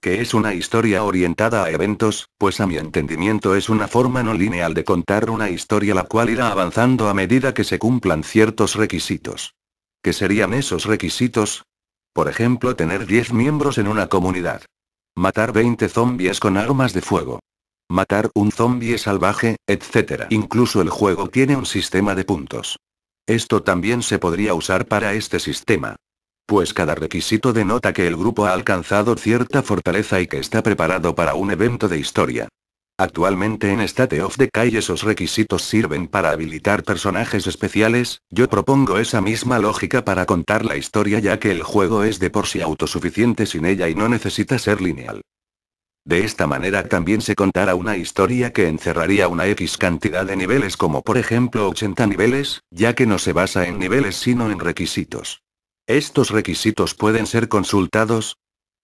que es una historia orientada a eventos, pues a mi entendimiento es una forma no lineal de contar una historia la cual irá avanzando a medida que se cumplan ciertos requisitos. ¿Qué serían esos requisitos? Por ejemplo, tener 10 miembros en una comunidad. Matar 20 zombies con armas de fuego. Matar un zombie salvaje, etc. Incluso el juego tiene un sistema de puntos. Esto también se podría usar para este sistema pues cada requisito denota que el grupo ha alcanzado cierta fortaleza y que está preparado para un evento de historia. Actualmente en State of Decay esos requisitos sirven para habilitar personajes especiales, yo propongo esa misma lógica para contar la historia ya que el juego es de por sí autosuficiente sin ella y no necesita ser lineal. De esta manera también se contará una historia que encerraría una X cantidad de niveles como por ejemplo 80 niveles, ya que no se basa en niveles sino en requisitos. Estos requisitos pueden ser consultados.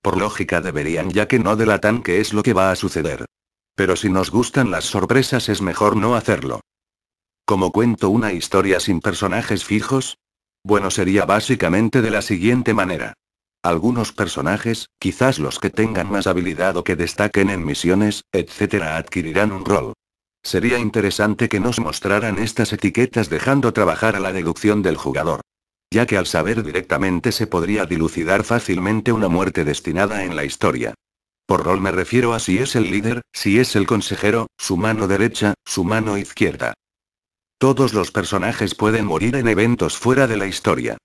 Por lógica deberían ya que no delatan qué es lo que va a suceder. Pero si nos gustan las sorpresas es mejor no hacerlo. ¿Cómo cuento una historia sin personajes fijos? Bueno, sería básicamente de la siguiente manera. Algunos personajes, quizás los que tengan más habilidad o que destaquen en misiones, etc., adquirirán un rol. Sería interesante que nos mostraran estas etiquetas dejando trabajar a la deducción del jugador ya que al saber directamente se podría dilucidar fácilmente una muerte destinada en la historia. Por rol me refiero a si es el líder, si es el consejero, su mano derecha, su mano izquierda. Todos los personajes pueden morir en eventos fuera de la historia.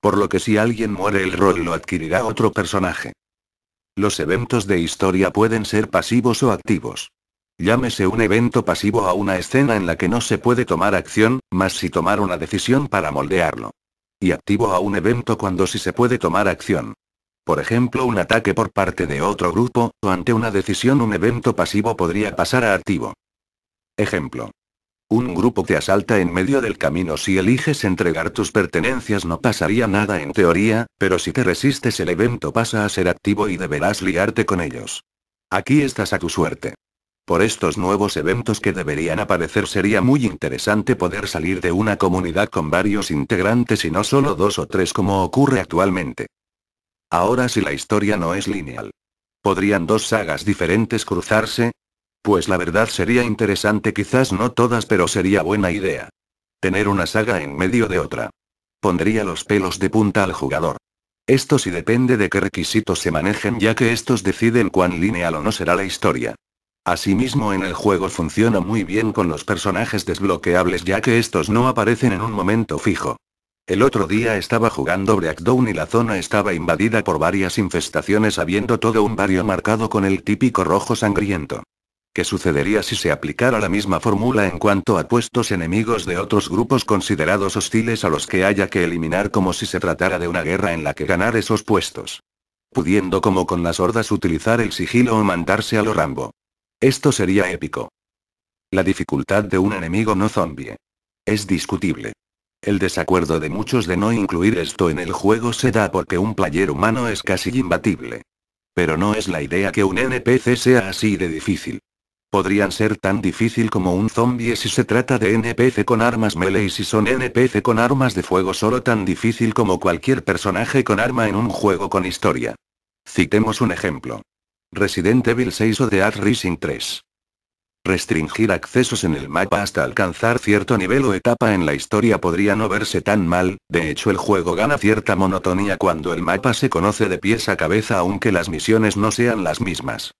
Por lo que si alguien muere el rol lo adquirirá otro personaje. Los eventos de historia pueden ser pasivos o activos. Llámese un evento pasivo a una escena en la que no se puede tomar acción, más si tomar una decisión para moldearlo y activo a un evento cuando sí se puede tomar acción. Por ejemplo, un ataque por parte de otro grupo, o ante una decisión un evento pasivo podría pasar a activo. Ejemplo. Un grupo te asalta en medio del camino si eliges entregar tus pertenencias no pasaría nada en teoría, pero si te resistes el evento pasa a ser activo y deberás liarte con ellos. Aquí estás a tu suerte. Por estos nuevos eventos que deberían aparecer sería muy interesante poder salir de una comunidad con varios integrantes y no solo dos o tres como ocurre actualmente. Ahora si la historia no es lineal. ¿Podrían dos sagas diferentes cruzarse? Pues la verdad sería interesante quizás no todas pero sería buena idea. Tener una saga en medio de otra. Pondría los pelos de punta al jugador. Esto sí depende de qué requisitos se manejen ya que estos deciden cuán lineal o no será la historia. Asimismo en el juego funciona muy bien con los personajes desbloqueables ya que estos no aparecen en un momento fijo. El otro día estaba jugando Breakdown y la zona estaba invadida por varias infestaciones habiendo todo un barrio marcado con el típico rojo sangriento. ¿Qué sucedería si se aplicara la misma fórmula en cuanto a puestos enemigos de otros grupos considerados hostiles a los que haya que eliminar como si se tratara de una guerra en la que ganar esos puestos? Pudiendo como con las hordas utilizar el sigilo o mandarse a lo rambo. Esto sería épico. La dificultad de un enemigo no zombie. Es discutible. El desacuerdo de muchos de no incluir esto en el juego se da porque un player humano es casi imbatible. Pero no es la idea que un NPC sea así de difícil. Podrían ser tan difícil como un zombie si se trata de NPC con armas melee y si son NPC con armas de fuego solo tan difícil como cualquier personaje con arma en un juego con historia. Citemos un ejemplo. Resident Evil 6 o The Art Rising 3. Restringir accesos en el mapa hasta alcanzar cierto nivel o etapa en la historia podría no verse tan mal, de hecho el juego gana cierta monotonía cuando el mapa se conoce de pies a cabeza aunque las misiones no sean las mismas.